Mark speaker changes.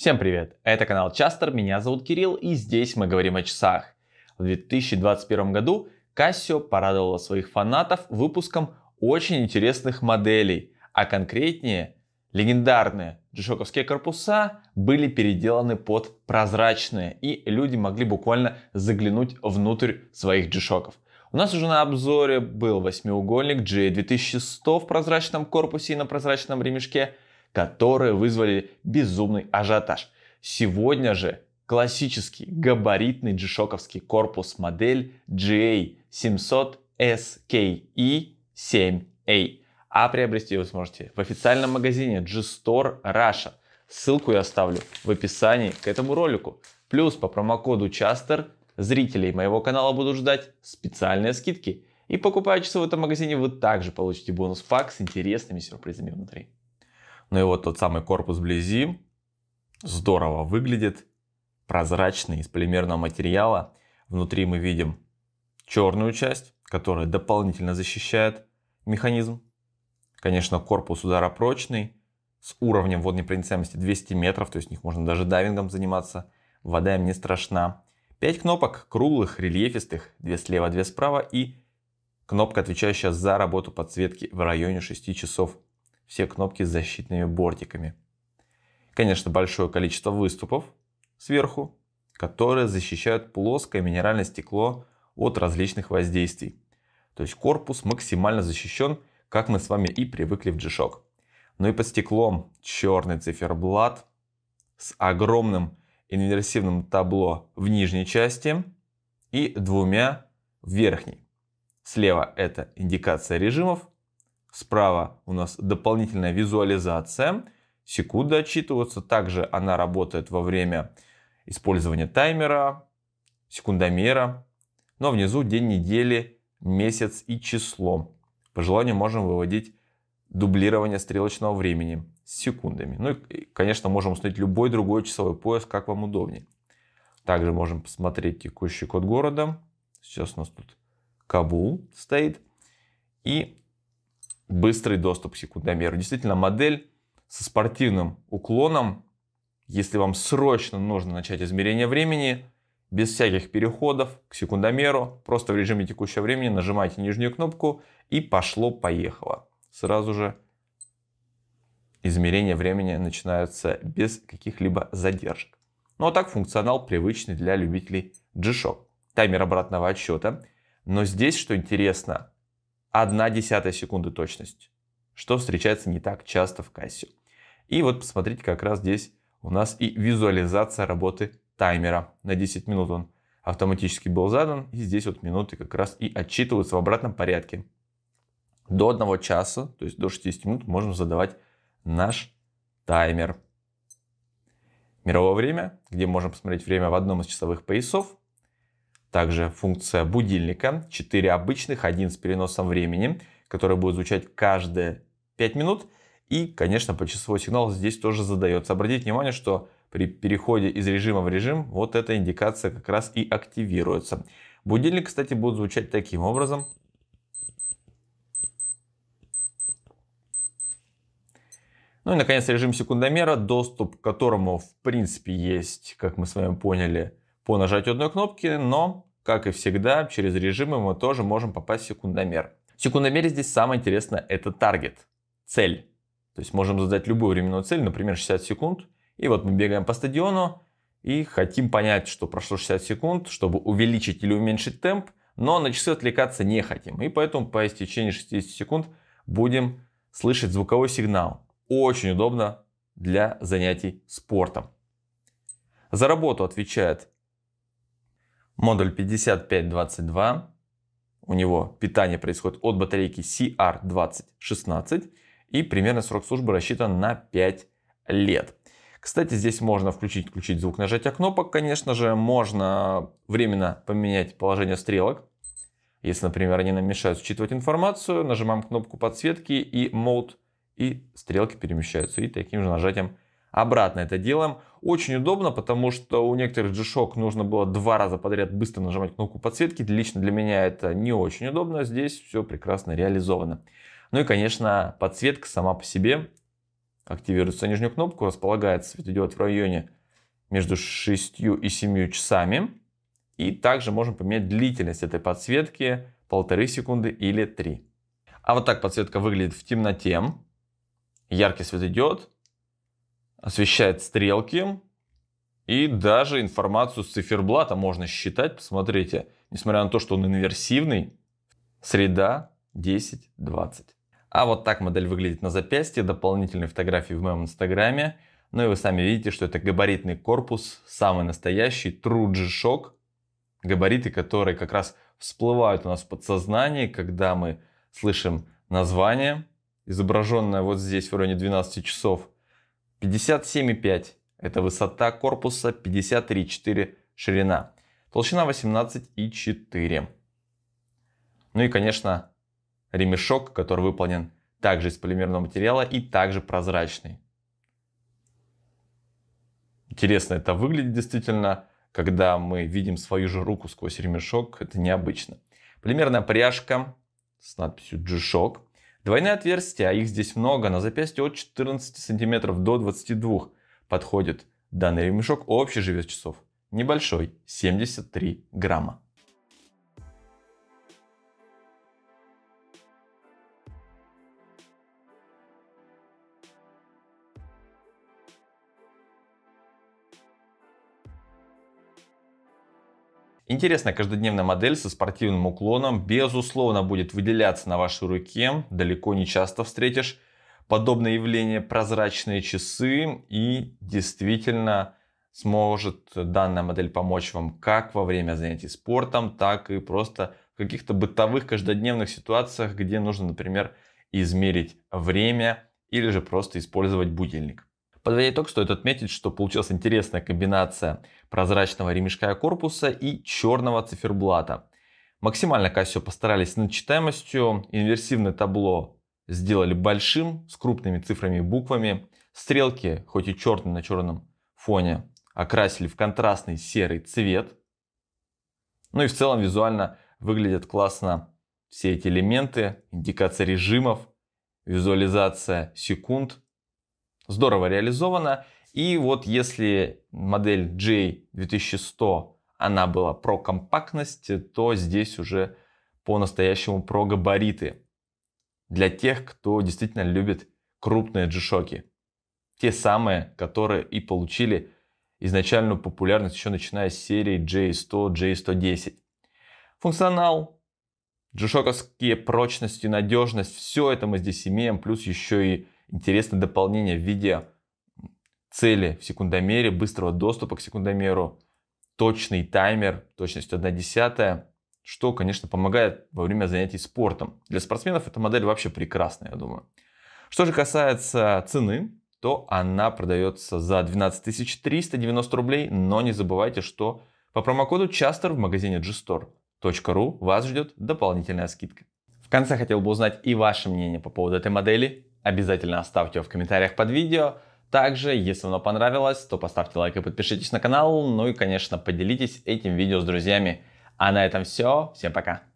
Speaker 1: Всем привет! Это канал Частер, меня зовут Кирилл и здесь мы говорим о часах. В 2021 году Casio порадовала своих фанатов выпуском очень интересных моделей, а конкретнее легендарные джишоковские корпуса были переделаны под прозрачные и люди могли буквально заглянуть внутрь своих джишоков. У нас уже на обзоре был восьмиугольник J2100 в прозрачном корпусе и на прозрачном ремешке – которые вызвали безумный ажиотаж. Сегодня же классический габаритный джишоковский корпус модель GA700SKE7A. E а приобрести вы сможете в официальном магазине G-Store Russia. Ссылку я оставлю в описании к этому ролику. Плюс по промокоду Частер зрителей моего канала будут ждать специальные скидки. И покупая часы в этом магазине, вы также получите бонус-пак с интересными сюрпризами внутри. Но и вот тот самый корпус вблизи здорово выглядит. Прозрачный, из полимерного материала. Внутри мы видим черную часть, которая дополнительно защищает механизм. Конечно, корпус ударопрочный, с уровнем водной проницаемости 200 метров, то есть них можно даже дайвингом заниматься, вода им не страшна. 5 кнопок круглых, рельефистых, 2 слева, 2 справа и кнопка, отвечающая за работу подсветки в районе 6 часов все кнопки с защитными бортиками. Конечно, большое количество выступов сверху, которые защищают плоское минеральное стекло от различных воздействий. То есть корпус максимально защищен, как мы с вами и привыкли в G-Shock. Ну и под стеклом черный циферблат с огромным инверсивным табло в нижней части и двумя в верхней. Слева это индикация режимов, Справа у нас дополнительная визуализация. Секунды отчитываются. Также она работает во время использования таймера, секундомера. Ну а внизу день недели, месяц и число. По желанию можем выводить дублирование стрелочного времени с секундами. Ну и, конечно, можем установить любой другой часовой пояс, как вам удобнее. Также можем посмотреть текущий код города. Сейчас у нас тут Кабул стоит. И быстрый доступ к секундомеру. Действительно, модель со спортивным уклоном, если вам срочно нужно начать измерение времени, без всяких переходов к секундомеру, просто в режиме текущего времени нажимаете нижнюю кнопку и пошло-поехало. Сразу же измерение времени начинается без каких-либо задержек. Ну а так функционал привычный для любителей G-Shock. Таймер обратного отсчета. Но здесь, что интересно, одна десятая секунды точность, что встречается не так часто в кассе. И вот посмотрите, как раз здесь у нас и визуализация работы таймера. На 10 минут он автоматически был задан, и здесь вот минуты как раз и отчитываются в обратном порядке. До 1 часа, то есть до 60 минут, можем задавать наш таймер. Мировое время, где можем посмотреть время в одном из часовых поясов, также функция будильника, 4 обычных, один с переносом времени, который будет звучать каждые 5 минут. И, конечно, почасовой сигнал здесь тоже задается. Обратите внимание, что при переходе из режима в режим вот эта индикация как раз и активируется. Будильник, кстати, будет звучать таким образом. Ну и, наконец, режим секундомера, доступ к которому, в принципе, есть, как мы с вами поняли, по нажатию одной кнопки, но, как и всегда, через режимы мы тоже можем попасть в секундомер. В секундомере здесь самое интересное – это таргет, цель. То есть можем задать любую временную цель, например, 60 секунд. И вот мы бегаем по стадиону и хотим понять, что прошло 60 секунд, чтобы увеличить или уменьшить темп, но на часы отвлекаться не хотим. И поэтому по истечении 60 секунд будем слышать звуковой сигнал. Очень удобно для занятий спортом. За работу отвечает Модуль 5522, у него питание происходит от батарейки CR2016 и примерно срок службы рассчитан на 5 лет. Кстати, здесь можно включить, включить звук нажатия кнопок, конечно же. Можно временно поменять положение стрелок, если, например, они нам мешают считывать информацию. Нажимаем кнопку подсветки и Mode, и стрелки перемещаются. И таким же нажатием обратно это делаем. Очень удобно, потому что у некоторых G-Shock нужно было два раза подряд быстро нажимать кнопку подсветки. Лично для меня это не очень удобно, здесь все прекрасно реализовано. Ну и, конечно, подсветка сама по себе. Активируется нижнюю кнопку, располагается светодиод в районе между 6 и 7 часами. И также можем поменять длительность этой подсветки, полторы секунды или 3. А вот так подсветка выглядит в темноте. Яркий светодиод, освещает стрелки и даже информацию с циферблата можно считать. Посмотрите, несмотря на то, что он инверсивный, среда 10-20. А вот так модель выглядит на запястье, дополнительные фотографии в моем инстаграме. Ну и вы сами видите, что это габаритный корпус, самый настоящий True G-Shock. Габариты, которые как раз всплывают у нас в подсознании, когда мы слышим название, изображенное вот здесь в районе 12 часов 57,5 это высота корпуса, 53,4 ширина, толщина 18,4. Ну и, конечно, ремешок, который выполнен также из полимерного материала и также прозрачный. Интересно это выглядит действительно, когда мы видим свою же руку сквозь ремешок, это необычно. Полимерная пряжка с надписью G-Shock Двойные отверстия, а их здесь много, на запястье от 14 см до 22 подходит. Данный ремешок общий же вес часов небольшой, 73 грамма. Интересная каждодневная модель со спортивным уклоном, безусловно, будет выделяться на вашей руке, далеко не часто встретишь подобное явление, прозрачные часы и действительно сможет данная модель помочь вам как во время занятий спортом, так и просто в каких-то бытовых каждодневных ситуациях, где нужно, например, измерить время или же просто использовать будильник. Подводя итог, стоит отметить, что получилась интересная комбинация прозрачного ремешка и корпуса и черного циферблата. Максимально Casio постарались над читаемостью, инверсивное табло сделали большим, с крупными цифрами и буквами. Стрелки, хоть и черные на черном фоне, окрасили в контрастный серый цвет. Ну и в целом визуально выглядят классно все эти элементы, индикация режимов, визуализация секунд, здорово реализовано. И вот если модель J2100, она была про компактность, то здесь уже по-настоящему про габариты. Для тех, кто действительно любит крупные G-шоки. Те самые, которые и получили изначальную популярность еще начиная с серии J100, J110. Функционал, G-шоковские прочность надежность, все это мы здесь имеем, плюс еще и интересное дополнение в виде цели в секундомере, быстрого доступа к секундомеру, точный таймер, точность 1 десятая, что, конечно, помогает во время занятий спортом. Для спортсменов эта модель вообще прекрасная, я думаю. Что же касается цены, то она продается за 12 390 рублей, но не забывайте, что по промокоду Частер в магазине gstore.ru вас ждет дополнительная скидка. В конце хотел бы узнать и ваше мнение по поводу этой модели Обязательно оставьте его в комментариях под видео. Также, если оно понравилось, то поставьте лайк и подпишитесь на канал. Ну и, конечно, поделитесь этим видео с друзьями. А на этом все. Всем пока.